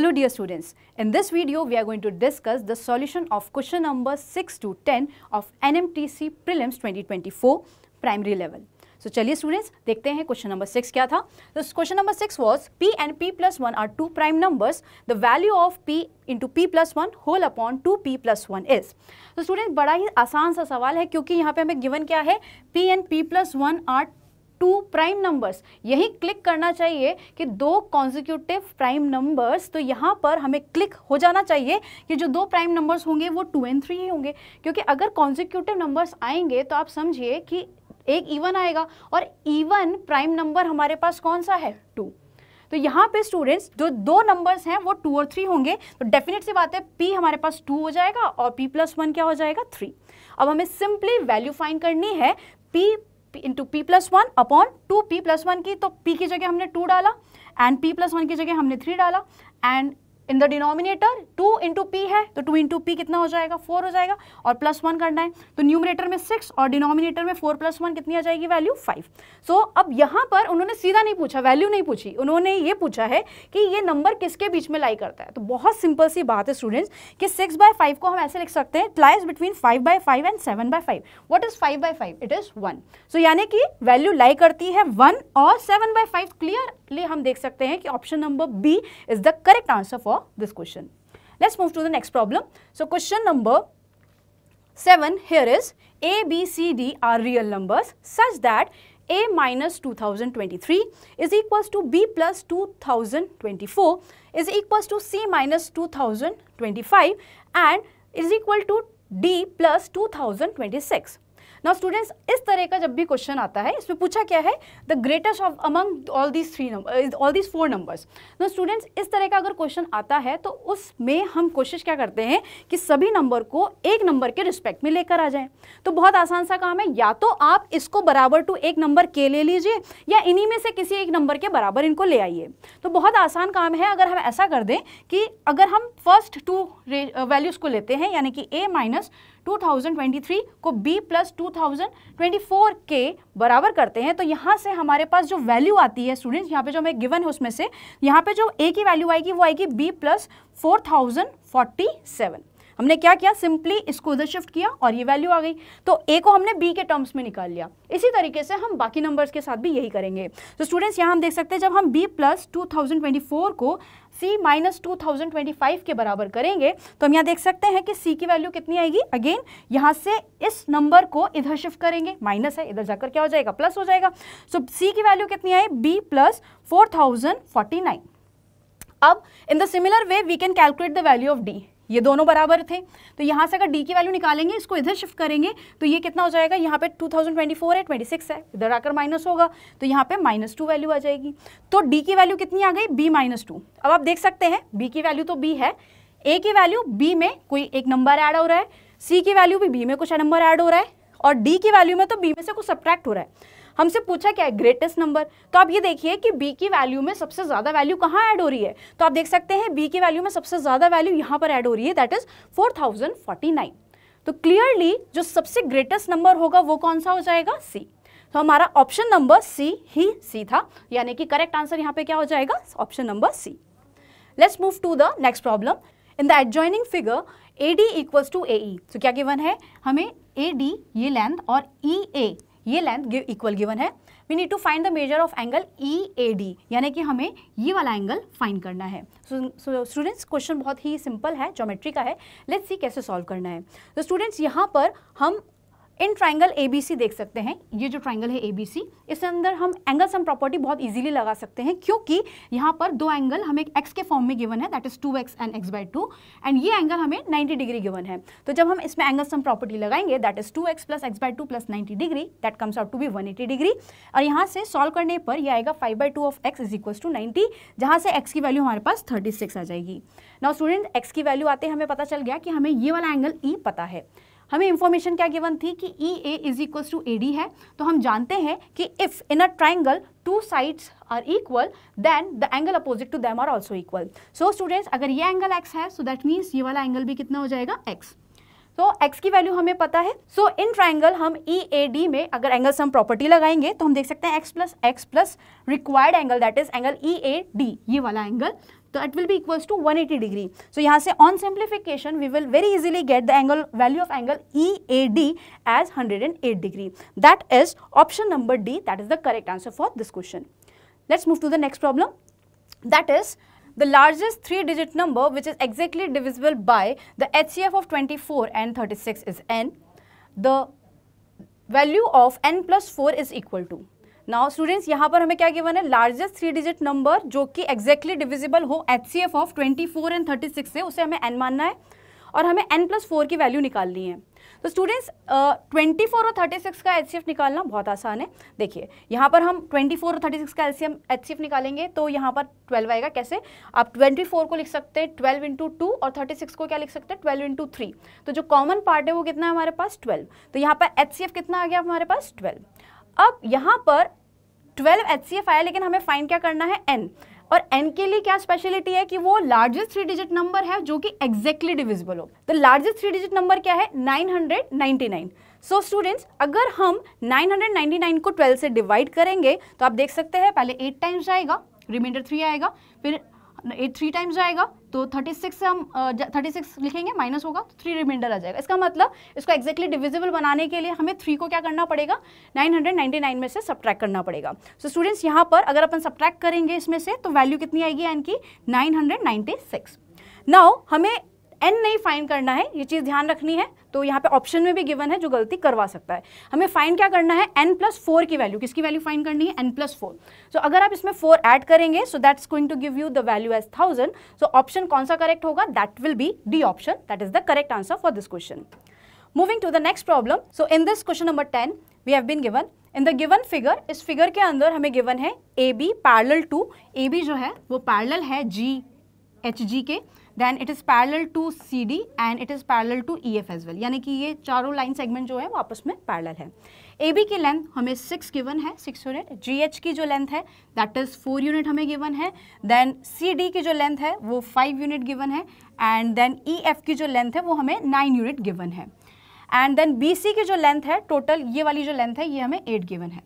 Hello dear students, in this video we are going to discuss the solution of question number 6 to 10 of NMTC Prelims 2024 primary level. So so, चलिए students देखते हैं question number six क्या था question number six was P and P plus one are two prime numbers the value of P into P plus one whole upon two P plus one is तो student बड़ा ही आसान सा सवाल है क्योंकि यहाँ पे हमें गिवन क्या है P and P plus one are two prime numbers यही क्लिक करना चाहिए कि दो कॉन्जिक्यूटिव प्राइम नंबर्स तो यहाँ पर हमें क्लिक हो जाना चाहिए कि जो दो प्राइम नंबर्स होंगे वो टू एंड थ्री ही होंगे क्योंकि अगर कॉन्जिक्यूटिव नंबर्स आएंगे तो आप समझिए कि एक इवन आएगा और इवन प्राइम नंबर हमारे पास कौन सा है टू तो यहाँ पे स्टूडेंट्स जो दो नंबर्स हैं वो टू और थ्री होंगे तो डेफिनेट सी बात है पी हमारे पास टू हो जाएगा और पी प्लस वन क्या हो जाएगा थ्री अब हमें सिंपली वैल्यू फाइंड करनी है P into P plus one upon two P plus one की तो p की जगह हमने टू डाला एंड p प्लस वन की जगह हमने थ्री डाला and in the denominator two into P है तो टू इंटू पी कितना हो जाएगा फोर हो जाएगा और प्लस वन करना है तो न्यूमिनेटर में सिक्स और डिनोमिनेटर में फोर प्लस वन कितनी आ जाएगी वैल्यू फाइव सो so, अब यहाँ पर उन्होंने सीधा नहीं पूछा वैल्यू नहीं पूछी उन्होंने ये पूछा है कि ये नंबर किसके बीच में लाई करता है तो बहुत सिंपल सी बात है स्टूडेंट्स कि सिक्स बाय फाइव को हम ऐसे लिख सकते हैं lies between five by five and seven by five what is five by five it is one so यानी कि वैल्यू लाई करती है वन और सेवन बाय फाइव क्लियरली हम देख सकते हैं कि option number B is the correct answer for this question. Let's move to the next problem. So, question number 7 here is A, B, C, D are real numbers such that A minus 2023 is equals to B plus 2024 is equals to C minus 2025 and is equal to D plus 2026. Now students इस तरह का जब भी question आता है इसमें पूछा क्या है the greatest of among all these three number all these four numbers now students इस तरह का अगर क्वेश्चन आता है तो उसमें हम कोशिश क्या करते हैं कि सभी नंबर को एक नंबर के रिस्पेक्ट में लेकर आ जाए तो बहुत आसान सा काम है या तो आप इसको बराबर टू एक नंबर के ले लीजिए या इन्हीं में से किसी एक नंबर के बराबर इनको ले आइए तो बहुत आसान काम है अगर हम ऐसा कर दें कि अगर हम फर्स्ट टू वैल्यूज़ को लेते हैं यानी कि ए माइनस 2023 को b प्लस टू के बराबर करते हैं तो यहाँ से हमारे पास जो वैल्यू आती है स्टूडेंट्स यहाँ पे जो हमें गिवन है उसमें से यहाँ पे जो ए की वैल्यू आएगी वो आएगी b प्लस फोर हमने क्या किया सिंपली इसको उधर शिफ्ट किया और ये वैल्यू आ गई तो ए को हमने बी के टर्म्स में निकाल लिया इसी तरीके से हम बाकी नंबर्स के साथ भी यही करेंगे तो स्टूडेंट्स यहाँ हम देख सकते हैं जब हम बी प्लस टू को सी माइनस टू के बराबर करेंगे तो हम यहाँ देख सकते हैं कि सी की वैल्यू कितनी आएगी अगेन यहाँ से इस नंबर को इधर शिफ्ट करेंगे माइनस है इधर जाकर क्या हो जाएगा प्लस हो जाएगा सो so, सी की वैल्यू कितनी आई B plus four thousand forty nine अब in the similar way we can calculate the value of D ये दोनों बराबर थे तो यहाँ से अगर डी की वैल्यू निकालेंगे इसको इधर शिफ्ट करेंगे तो ये कितना हो जाएगा यहाँ पे 2024 है 26 है इधर आकर माइनस होगा तो यहाँ पे माइनस टू वैल्यू आ जाएगी तो डी की वैल्यू कितनी आ गई बी माइनस टू अब आप देख सकते हैं बी की वैल्यू तो बी है ए की वैल्यू बी में कोई एक नंबर ऐड हो रहा है सी की वैल्यू भी बी में कुछ नंबर ऐड हो रहा है और डी की वैल्यू में तो बी में से कुछ सब्ट्रैक्ट हो रहा है हमसे पूछा क्या है ग्रेटेस्ट नंबर तो आप ये देखिए कि बी की वैल्यू में सबसे ज़्यादा वैल्यू कहाँ ऐड हो रही है तो आप देख सकते हैं बी की वैल्यू में सबसे ज़्यादा वैल्यू यहाँ पर ऐड हो रही है दैट इज़ फोर तो क्लियरली जो सबसे ग्रेटेस्ट नंबर होगा वो कौन सा हो जाएगा सी तो हमारा ऑप्शन नंबर सी ही सी था यानी कि करेक्ट आंसर यहाँ पे क्या हो जाएगा option number C let's move to the next problem in the adjoining figure A D equals to A E तो क्या गिवन है हमें ए डी ये लेंथ और ई e, ए ये लेंथ इक्वल गिवन है we need to find the measure of angle E A D यानी कि हमें ये वाला एंगल फाइंड करना है स्टूडेंट्स स्टूडेंट्स क्वेश्चन बहुत ही सिंपल है जोमेट्री का है लेट्स सी कैसे सॉल्व करना है तो so, स्टूडेंट्स यहाँ पर हम इन ट्राइंगल सी देख सकते हैं ये जो ट्राइंगल है सी इसके अंदर हम एंगल सम प्रॉपर्टी बहुत ईजिली लगा सकते हैं क्योंकि यहाँ पर दो एंगल हमें एक्स के फॉर्म में गिवन है that is two X and X by two and ये एंगल हमें 90 डिग्री गिवन है तो जब हम इसमें एंगल सम प्रॉपर्टी लगाएंगे that is two X plus X by two plus ninety degree that comes out to be one eighty degree और यहाँ से सॉल्व करने पर यह आएगा five by two of X is equal to ninety जहाँ से एक्स की वैल्यू हमारे पास थर्टी सिक्स आ जाएगी नाउ स्टूडेंट एक्स की वैल्यू आते हमें पता चल गया कि हमें ये वाला एंगल ई e पता है हमें इन्फॉर्मेशन क्या गिवन थी कि E A is equals to A D है तो हम जानते हैं कि if in a triangle two sides are equal then the angle opposite to them are also equal so students अगर ये एंगल एक्स है सो दैट मीन्स ये वाला एंगल भी कितना हो जाएगा एक्स तो x की वैल्यू हमें पता है सो इन ट्राइंगल हम ई ए डी में अगर एंगल सम प्रॉपर्टी लगाएंगे तो हम देख सकते हैं x plus x plus required angle that is angle E A D ये वाला angle that will be equals to 180 degree. So यहाँ से on simplification we will very easily get the angle value of angle EAD as 108 degree. That is option number D that is the correct answer for this question. Let's move to the next problem that is the largest three digit number which is exactly divisible by the HCF of 24 and 36 is n. The value of n plus 4 is equal to now students यहाँ पर हमें क्या given है largest three digit number जो कि exactly divisible हो H C F of twenty four and thirty six है उसे हमें एन मानना है और हमें एन प्लस फोर की वैल्यू निकालनी है तो स्टूडेंट्स ट्वेंटी फोर और थर्टी सिक्स का एच सी एफ निकालना बहुत आसान है देखिए यहाँ पर हम ट्वेंटी फोर और थर्टी सिक्स का L C M H C F निकालेंगे तो यहाँ पर ट्वेल्व आएगा कैसे आप ट्वेंटी फोर को लिख सकते हैं ट्वेल्व इंटू टू और थर्टी सिक्स को क्या लिख सकते हैं ट्वेल्व इंटू थ्री तो जो कॉमन पार्ट है वो कितना है हमारे पास ट्वेल्व तो यहाँ पर एच सी एफ कितना आ गया हमारे पास ट्वेल्व अब यहाँ पर ट्वेल्व एच आया लेकिन हमें फाइन क्या करना है एन और एन के लिए क्या स्पेशलिटी है कि वो लार्जेस्ट थ्री डिजिट नंबर है जो कि एक्जैक्टली डिविजिबल हो तो लार्जेस्ट थ्री डिजिट नंबर क्या है 999 सो so, स्टूडेंट्स अगर हम 999 को 12 से डिवाइड करेंगे तो आप देख सकते हैं पहले 8 टाइम्स आएगा रिमाइंडर 3 आएगा फिर एट थ्री टाइम्स जाएगा तो थर्टी सिक्स से हम थर्टी सिक्स लिखेंगे माइनस होगा तो थ्री रिमाइंडर आ जाएगा इसका मतलब इसको एक्जैक्टली डिविजिबल बनाने के लिए हमें थ्री को क्या करना पड़ेगा नाइन हंड्रेड नाइन्टी नाइन में से सब्ट्रैक्ट करना पड़ेगा सो so, स्टूडेंट्स यहाँ पर अगर अपन सब्ट्रैक्ट करेंगे इसमें से तो वैल्यू कितनी आएगी एन की nine hundred ninety six now हमें एन नहीं फाइन करना है ये चीज़ ध्यान रखनी है तो यहाँ पे ऑप्शन में भी गिवन है जो गलती करवा सकता है हमें फाइन क्या करना है एन प्लस फोर की वैल्यू किसकी वैल्यू फाइन करनी है एन प्लस फोर सो अगर आप इसमें फोर ऐड करेंगे so that's going to give you the value as thousand so option कौन सा करेक्ट होगा that will be D option that is the correct answer for this question moving to the next problem so in this question number ten we have been given in the given figure इस figure के अंदर हमें given है A B parallel to A B जो है वो parallel है जी H G के then it is parallel to C D and it is parallel to E F as well यानी कि ये चारों लाइन सेगमेंट जो है वो आपस में पैरल है ए बी की लेंथ हमें सिक्स गिवन है सिक्स यूनिट जी एच की जो लेंथ है दैट इज़ फोर यूनिट हमें गिवन है देन सी डी की जो लेंथ है वो फाइव यूनिट गिवन है एंड देन ई एफ की जो लेंथ है वो हमें नाइन यूनिट गिवन है एंड देन बी सी की जो लेंथ है टोटल ये वाली जो लेंथ है ये हमें एट गिवन है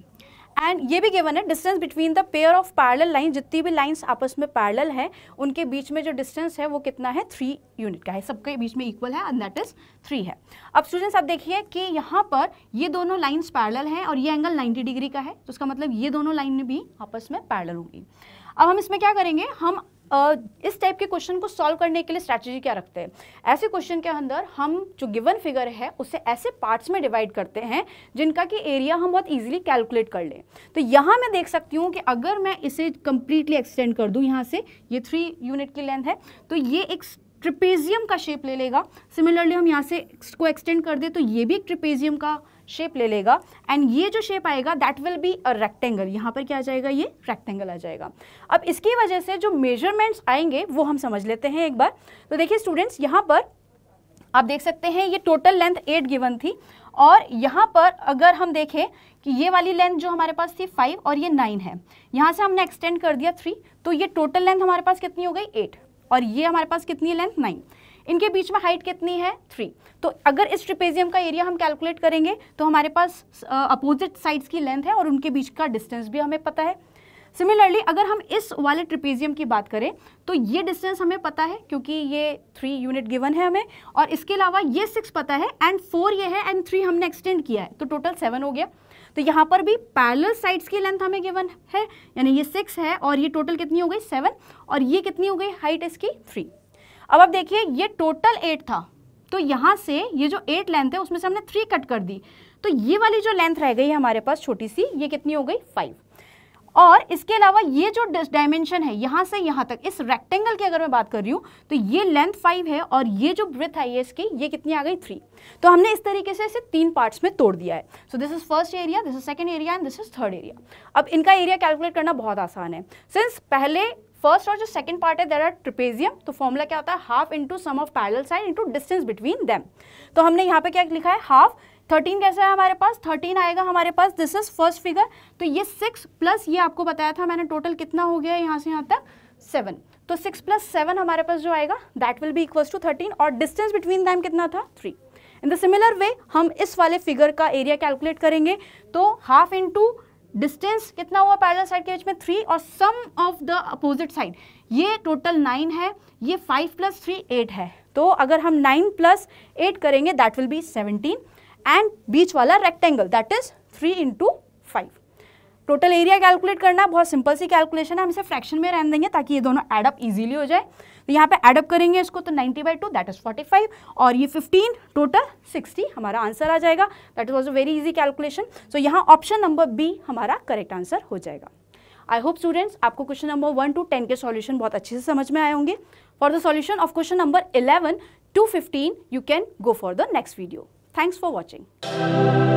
एंड ये भी गिवन है distance between the pair of parallel line जितनी भी लाइन्स आपस में पैरल हैं उनके बीच में जो डिस्टेंस है वो कितना है थ्री यूनिट का है सबके बीच में इक्वल है एंड दैट इज थ्री है अब स्टूडेंट्स आप देखिए कि यहाँ पर ये दोनों लाइन्स पैरल हैं और ये एंगल नाइन्टी डिग्री का है तो उसका मतलब ये दोनों लाइन भी आपस में पैरल होंगी अब हम इसमें क्या करेंगे हम Uh, इस टाइप के क्वेश्चन को सॉल्व करने के लिए स्ट्रैटेजी क्या रखते हैं ऐसे क्वेश्चन के अंदर हम जो गिवन फिगर है उसे ऐसे पार्ट्स में डिवाइड करते हैं जिनका कि एरिया हम बहुत इजीली कैलकुलेट कर लें तो यहाँ मैं देख सकती हूँ कि अगर मैं इसे कंप्लीटली एक्सटेंड कर दूँ यहाँ से ये थ्री यूनिट की लेंथ है तो ये एक ट्रिपेजियम का शेप ले लेगा सिमिलरली हम यहाँ से इसको एक्सटेंड कर दें तो ये भी एक ट्रिपेजियम का शेप ले लेगा एंड ये जो शेप आएगा that will be a rectangle यहाँ पर क्या आ जाएगा ये रेक्टेंगल आ जाएगा अब इसकी वजह से जो मेजरमेंट्स आएंगे वो हम समझ लेते हैं एक बार तो देखिए स्टूडेंट्स यहाँ पर आप देख सकते हैं ये टोटल लेंथ एट गिवन थी और यहाँ पर अगर हम देखें कि ये वाली लेंथ जो हमारे पास थी फाइव और ये नाइन है यहाँ से हमने एक्सटेंड कर दिया थ्री तो ये टोटल लेंथ हमारे पास कितनी हो गई एट और ये हमारे पास कितनी लेंथ नाइन इनके बीच में हाइट कितनी है थ्री तो अगर इस ट्रिपेजियम का एरिया हम कैलकुलेट करेंगे तो हमारे पास अपोजिट साइड्स की लेंथ है और उनके बीच का डिस्टेंस भी हमें पता है सिमिलरली अगर हम इस वाले ट्रिपेजियम की बात करें तो ये डिस्टेंस हमें पता है क्योंकि ये थ्री यूनिट गिवन है हमें और इसके अलावा ये सिक्स पता है एंड फोर ये है एंड थ्री हमने एक्सटेंड किया है तो टोटल सेवन हो गया तो यहाँ पर भी पैरल साइड्स की लेंथ हमें गिवन है यानी ये सिक्स है और ये टोटल कितनी हो गई सेवन और ये कितनी हो गई हाइट इसकी थ्री अब आप देखिए ये टोटल एट था तो यहाँ से ये जो एट लेंथ है उसमें से हमने थ्री कट कर दी तो ये वाली जो लेंथ रह गई हमारे पास छोटी सी ये कितनी हो गई फाइव और इसके अलावा ये जो डायमेंशन है यहाँ से यहाँ तक इस रेक्टेंगल की अगर मैं बात कर रही हूँ तो ये लेंथ फाइव है और ये जो ब्रेथ है ये इसकी ये कितनी आ गई थ्री तो हमने इस तरीके से इसे तीन पार्ट्स में तोड़ दिया है so this is first area this is second area and this is third area अब इनका एरिया कैलकुलेट करना बहुत आसान है सिंस पहले फर्स्ट और जो सेकंड पार्ट है देर आर ट्रिपेजियम तो फॉर्मूला क्या होता है half into sum of parallel side into distance between them तो हमने यहाँ पे क्या लिखा है हाफ थर्टीन कैसे है हमारे पास थर्टीन आएगा हमारे पास दिस इज फर्स्ट फिगर तो ये सिक्स प्लस ये आपको बताया था मैंने टोटल कितना हो गया यहाँ से यहाँ तक सेवन तो सिक्स प्लस सेवन हमारे पास जो आएगा दैट विल भी इक्वल टू थर्टीन और डिस्टेंस बिटवीन दैम कितना था three in the similar way हम इस वाले फिगर का एरिया कैलकुलेट करेंगे तो हाफ इंटू डिस्टेंस कितना हुआ पैरल साइड के बीच में थ्री और sum of the opposite side ये टोटल नाइन है ये फाइव प्लस थ्री एट है तो अगर हम नाइन प्लस एट करेंगे that will be seventeen and बीच वाला rectangle that is three into five total area calculate करना बहुत सिंपल सी कैलकुलेशन है हम इसे फ्रैक्शन में रहने देंगे ताकि ये दोनों एडअप ईजिली हो जाए तो यहाँ पे एडअप करेंगे इसको तो 90 बाई टू दैट इज 45 और ये 15 टोटल 60 हमारा आंसर आ जाएगा that is a very easy calculation so यहाँ ऑप्शन नंबर बी हमारा करेक्ट आंसर हो जाएगा आई होप स्टूडेंट्स आपको question number one to ten के सॉल्यूशन बहुत अच्छे से समझ में आए होंगे for the solution of question number eleven to fifteen you can go for the next video thanks for watching